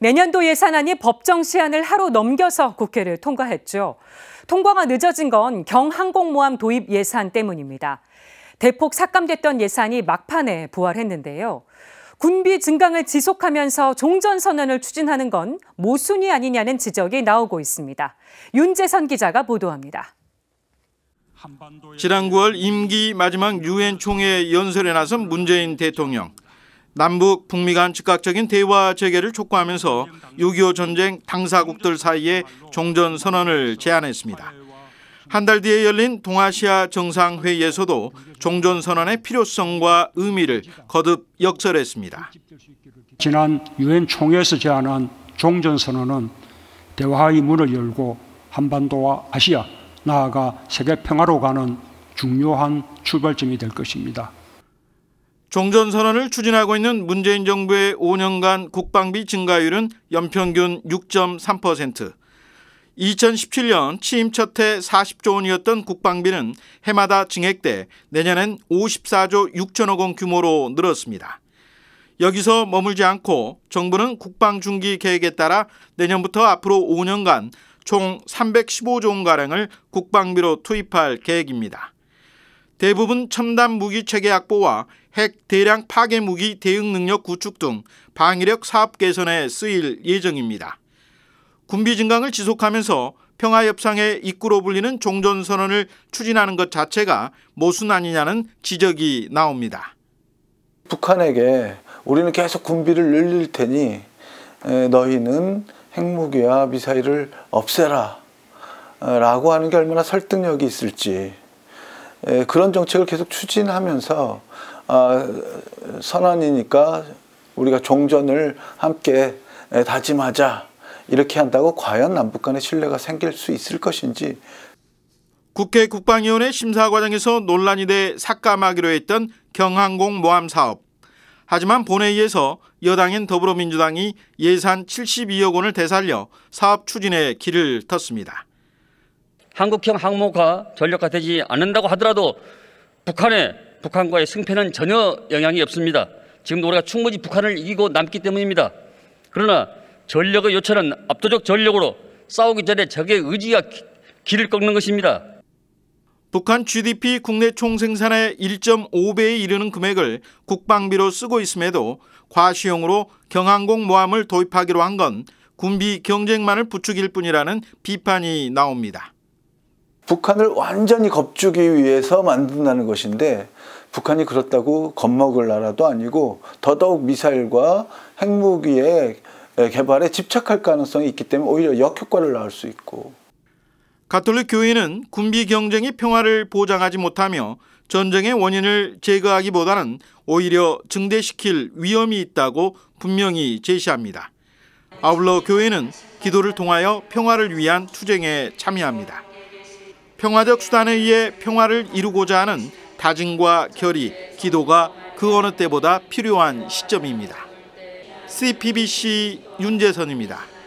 내년도 예산안이 법정 시한을 하루 넘겨서 국회를 통과했죠. 통과가 늦어진 건 경항공모함 도입 예산 때문입니다. 대폭 삭감됐던 예산이 막판에 부활했는데요. 군비 증강을 지속하면서 종전선언을 추진하는 건 모순이 아니냐는 지적이 나오고 있습니다. 윤재선 기자가 보도합니다. 지난 9월 임기 마지막 유엔 총회 연설에 나선 문재인 대통령. 남북 북미 간 즉각적인 대화 재개를 촉구하면서 6.25 전쟁 당사국들 사이에 종전 선언을 제안했습니다. 한 달 뒤에 열린 동아시아 정상회의에서도 종전 선언의 필요성과 의미를 거듭 역설했습니다. 지난 유엔 총회에서 제안한 종전 선언은 대화의 문을 열고 한반도와 아시아 나아가 세계 평화로 가는 중요한 출발점이 될 것입니다. 종전선언을 추진하고 있는 문재인 정부의 5년간 국방비 증가율은 연평균 6.3%, 2017년 취임 첫 해 40조 원이었던 국방비는 해마다 증액돼 내년엔 54조 6천억 원 규모로 늘었습니다. 여기서 머물지 않고 정부는 국방 중기 계획에 따라 내년부터 앞으로 5년간 총 315조 원가량을 국방비로 투입할 계획입니다. 대부분 첨단 무기 체계 확보와 핵 대량 파괴 무기 대응 능력 구축 등 방위력 사업 개선에 쓰일 예정입니다. 군비 증강을 지속하면서 평화 협상의 입구로 불리는 종전 선언을 추진하는 것 자체가 모순 아니냐는 지적이 나옵니다. 북한에게 우리는 계속 군비를 늘릴 테니 너희는 핵무기와 미사일을 없애라 라고 하는 게 얼마나 설득력이 있을지 그런 정책을 계속 추진하면서 아, 선언이니까 우리가 종전을 함께 다짐하자 이렇게 한다고 과연 남북 간의 신뢰가 생길 수 있을 것인지 국회 국방위원회 심사 과정에서 논란이 돼 삭감하기로 했던 경항공 모함 사업. 하지만 본회의에서 여당인 더불어민주당이 예산 72억 원을 되살려 사업 추진에 길을 텄습니다. 한국형 항모가 전력화 되지 않는다고 하더라도 북한의 북한과의 승패는 전혀 영향이 없습니다. 지금도 우리가 충분히 북한을 이기고 남기 때문입니다. 그러나 전력의 요체는 압도적 전력으로 싸우기 전에 적의 의지가 길을 꺾는 것입니다. 북한 GDP 국내 총생산의 1.5배에 이르는 금액을 국방비로 쓰고 있음에도 과시용으로 경항공 모함을 도입하기로 한 건 군비 경쟁만을 부추길 뿐이라는 비판이 나옵니다. 북한을 완전히 겁주기 위해서 만든다는 것인데 북한이 그렇다고 겁먹을 나라도 아니고 더더욱 미사일과 핵무기의 개발에 집착할 가능성이 있기 때문에 오히려 역효과를 낳을 수 있고 가톨릭 교회는 군비 경쟁이 평화를 보장하지 못하며 전쟁의 원인을 제거하기보다는 오히려 증대시킬 위험이 있다고 분명히 제시합니다. 아울러 교회는 기도를 통하여 평화를 위한 투쟁에 참여합니다. 평화적 수단에 의해 평화를 이루고자 하는 다짐과 결의, 기도가 그 어느 때보다 필요한 시점입니다. CPBC 윤재선입니다.